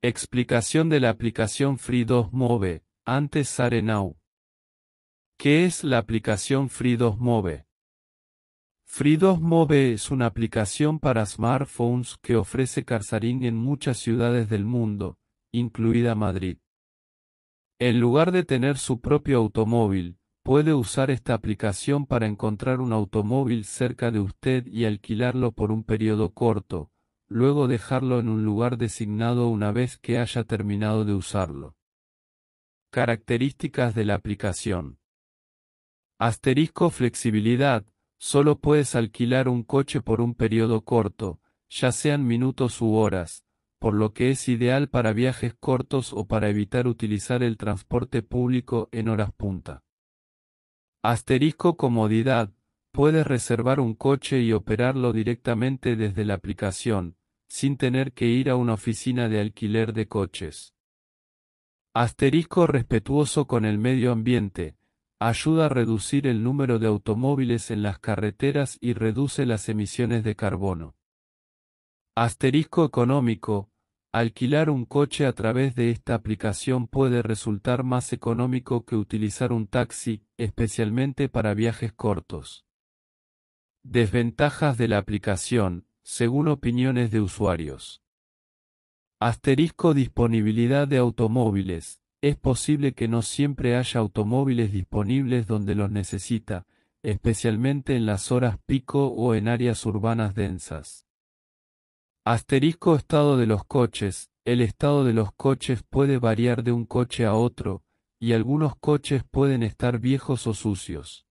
Explicación de la aplicación Free2 Move, antes Arenau. ¿Qué es la aplicación Free2 Move? Free2 Move es una aplicación para smartphones que ofrece Carzarín en muchas ciudades del mundo, incluida Madrid. En lugar de tener su propio automóvil, puede usar esta aplicación para encontrar un automóvil cerca de usted y alquilarlo por un periodo corto, luego dejarlo en un lugar designado una vez que haya terminado de usarlo. Características de la aplicación. Asterisco flexibilidad. Solo puedes alquilar un coche por un periodo corto, ya sean minutos u horas, por lo que es ideal para viajes cortos o para evitar utilizar el transporte público en horas punta. Asterisco comodidad. Puedes reservar un coche y operarlo directamente desde la aplicación, sin tener que ir a una oficina de alquiler de coches. Asterisco respetuoso con el medio ambiente, ayuda a reducir el número de automóviles en las carreteras y reduce las emisiones de carbono. Asterisco económico, alquilar un coche a través de esta aplicación puede resultar más económico que utilizar un taxi, especialmente para viajes cortos. Desventajas de la aplicación, según opiniones de usuarios. Asterisco disponibilidad de automóviles. Es posible que no siempre haya automóviles disponibles donde los necesita, especialmente en las horas pico o en áreas urbanas densas. Asterisco estado de los coches. El estado de los coches puede variar de un coche a otro, y algunos coches pueden estar viejos o sucios.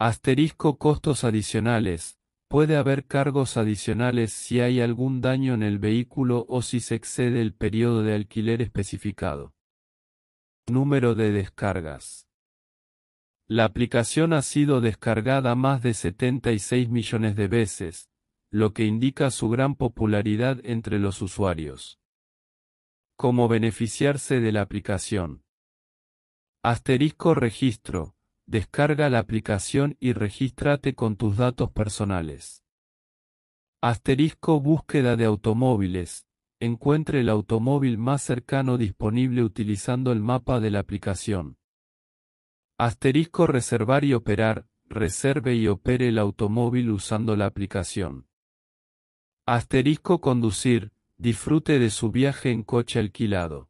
Asterisco costos adicionales. Puede haber cargos adicionales si hay algún daño en el vehículo o si se excede el periodo de alquiler especificado. Número de descargas. La aplicación ha sido descargada más de 76 millones de veces, lo que indica su gran popularidad entre los usuarios. ¿Cómo beneficiarse de la aplicación? Asterisco registro descarga la aplicación y regístrate con tus datos personales. Asterisco Búsqueda de automóviles. Encuentre el automóvil más cercano disponible utilizando el mapa de la aplicación. Asterisco Reservar y operar. Reserve y opere el automóvil usando la aplicación. Asterisco Conducir. Disfrute de su viaje en coche alquilado.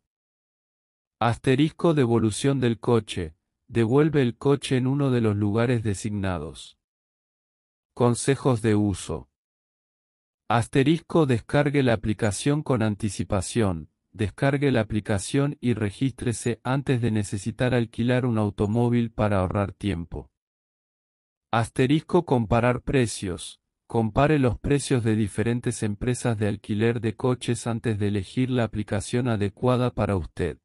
Asterisco Devolución del coche Devuelve el coche en uno de los lugares designados. Consejos de uso. Asterisco descargue la aplicación con anticipación, descargue la aplicación y regístrese antes de necesitar alquilar un automóvil para ahorrar tiempo. Asterisco comparar precios. Compare los precios de diferentes empresas de alquiler de coches antes de elegir la aplicación adecuada para usted.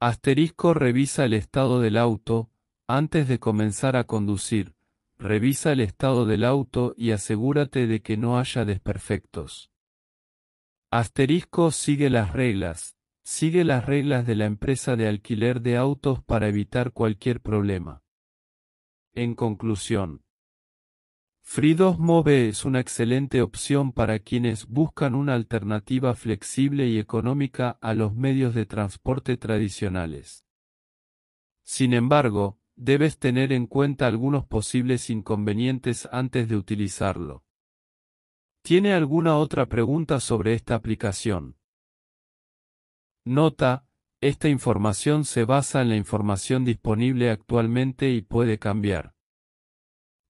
Asterisco revisa el estado del auto, antes de comenzar a conducir, revisa el estado del auto y asegúrate de que no haya desperfectos. Asterisco sigue las reglas, sigue las reglas de la empresa de alquiler de autos para evitar cualquier problema. En conclusión, 2 Move es una excelente opción para quienes buscan una alternativa flexible y económica a los medios de transporte tradicionales. Sin embargo, debes tener en cuenta algunos posibles inconvenientes antes de utilizarlo. ¿Tiene alguna otra pregunta sobre esta aplicación? Nota, esta información se basa en la información disponible actualmente y puede cambiar.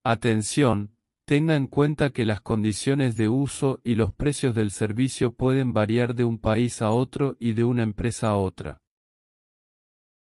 Atención, Tenga en cuenta que las condiciones de uso y los precios del servicio pueden variar de un país a otro y de una empresa a otra.